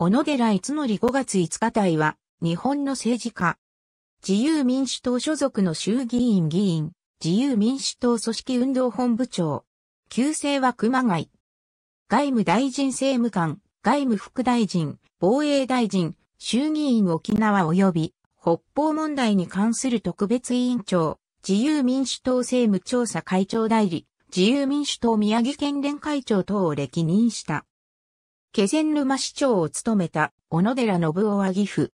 小野寺いつのり5月5日隊は、日本の政治家。自由民主党所属の衆議院議員、自由民主党組織運動本部長。旧姓は熊谷。外務大臣政務官、外務副大臣、防衛大臣、衆議院沖縄及び北方問題に関する特別委員長、自由民主党政務調査会長代理、自由民主党宮城県連会長等を歴任した。気仙沼市長を務めた小野寺信夫は岐阜。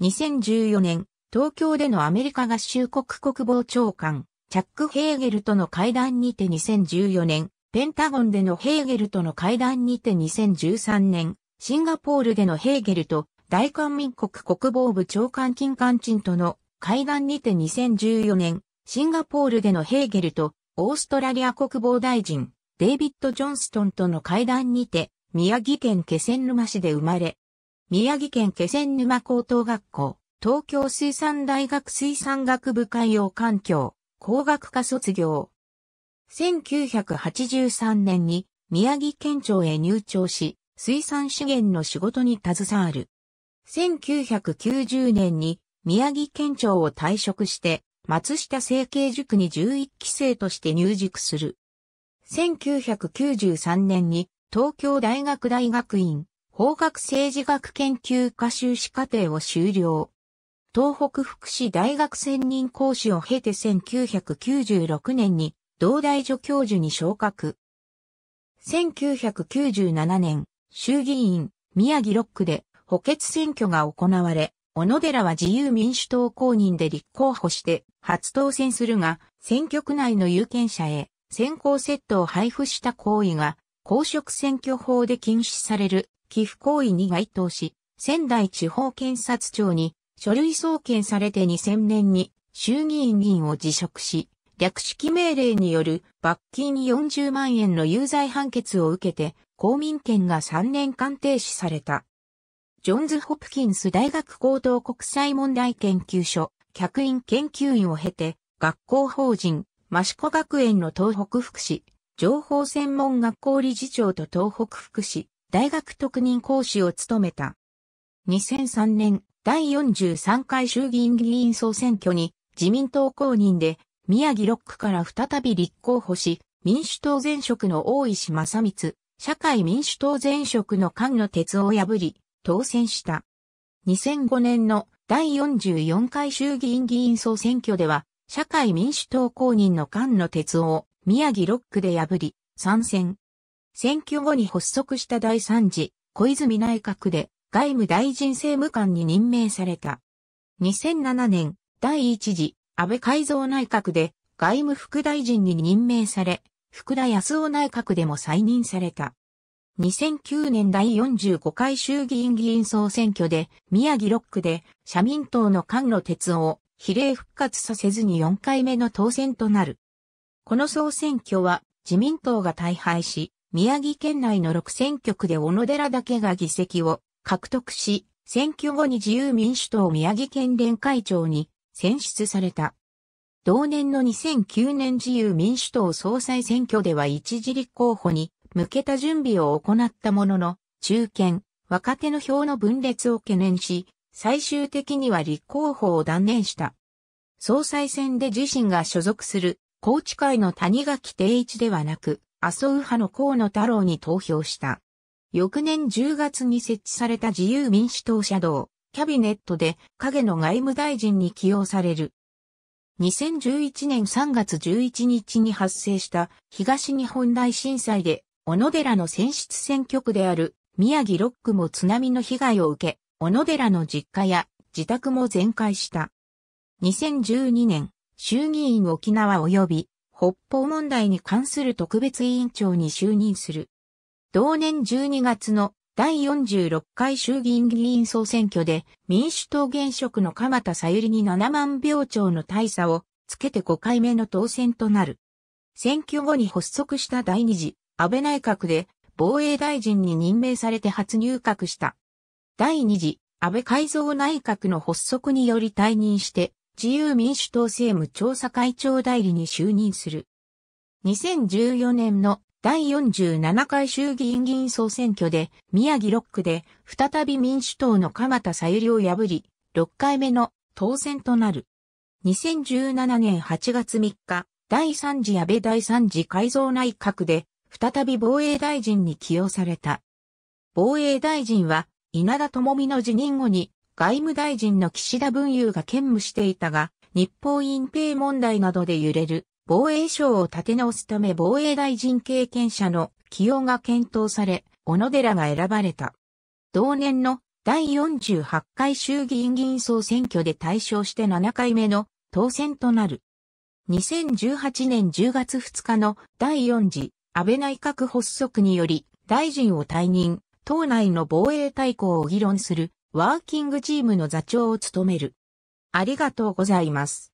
2014年、東京でのアメリカ合衆国国防長官、チャック・ヘーゲルとの会談にて2014年、ペンタゴンでのヘーゲルとの会談にて2013年、シンガポールでのヘーゲルと大韓民国国防部長官金官鎮との会談にて2014年、シンガポールでのヘーゲルとオーストラリア国防大臣、デイビッド・ジョンストンとの会談にて宮城県気仙沼市で生まれ、宮城県気仙沼高等学校、東京水産大学水産学部海洋環境、工学科卒業。1983年に宮城県庁へ入庁し、水産資源の仕事に携わる。1990年に宮城県庁を退職して、松下成形塾に11期生として入塾する。1993年に東京大学大学院、法学政治学研究科修士課程を修了。東北福祉大学専任講師を経て1996年に同大助教授に昇格。1997年、衆議院、宮城6区で補欠選挙が行われ、小野寺は自由民主党公認で立候補して初当選するが、選挙区内の有権者へ先行セットを配布した行為が公職選挙法で禁止される寄付行為に該当し、仙台地方検察庁に書類送検されて2000年に衆議院議員を辞職し、略式命令による罰金40万円の有罪判決を受けて公民権が3年間停止された。ジョンズ・ホプキンス大学高等国際問題研究所客員研究員を経て学校法人益子学園の東北福祉情報専門学校理事長と東北福祉大学特任講師を務めた。2003年第43回衆議院議員総選挙に自民党公認で宮城六区から再び立候補し、民主党前職の大石正光、社会民主党前職の菅野哲夫を破り、当選した。2005年の第44回衆議院議員総選挙では、社会民主党公認の菅野哲夫、宮城6区で破り、参戦。選挙後に発足した第3次、小泉内閣で外務大臣政務官に任命された。2007年、第1次、安倍改造内閣で外務副大臣に任命され、福田康夫内閣でも再任された。2009年第45回衆議院議員総選挙で宮城6区で社民党の菅野哲夫を比例復活させずに4回目の当選となる。この総選挙は自民党が大敗し、宮城県内の6選挙区で小野寺だけが議席を獲得し、選挙後に自由民主党宮城県連会長に選出された。同年の2009年自由民主党総裁選挙では一時立候補に向けた準備を行ったものの、中堅、若手の票の分裂を懸念し、最終的には立候補を断念した。総裁選で自身が所属する高知会の谷垣定一ではなく、麻生派の河野太郎に投票した。翌年10月に設置された自由民主党社道、キャビネットで影の外務大臣に起用される。2011年3月11日に発生した東日本大震災で、小野寺の選出選挙区である宮城ロックも津波の被害を受け、小野寺の実家や自宅も全壊した。2012年、衆議院沖縄及び北方問題に関する特別委員長に就任する。同年12月の第46回衆議院議員総選挙で民主党現職の鎌田さゆりに7万票超の大差をつけて5回目の当選となる。選挙後に発足した第二次安倍内閣で防衛大臣に任命されて初入閣した。第二次安倍改造内閣の発足により退任して自由民主党政務調査会長代理に就任する。2014年の第47回衆議院議員総選挙で宮城6区で再び民主党の鎌田さゆりを破り、6回目の当選となる。2017年8月3日、第3次安倍第3次改造内閣で再び防衛大臣に起用された。防衛大臣は稲田智美の辞任後に外務大臣の岸田文雄が兼務していたが、日報隠蔽問題などで揺れる防衛省を立て直すため防衛大臣経験者の起用が検討され、小野寺が選ばれた。同年の第48回衆議院議員総選挙で大勝して7回目の当選となる。2018年10月2日の第4次安倍内閣発足により大臣を退任、党内の防衛大綱を議論するワーキングチームの座長を務める。ありがとうございます。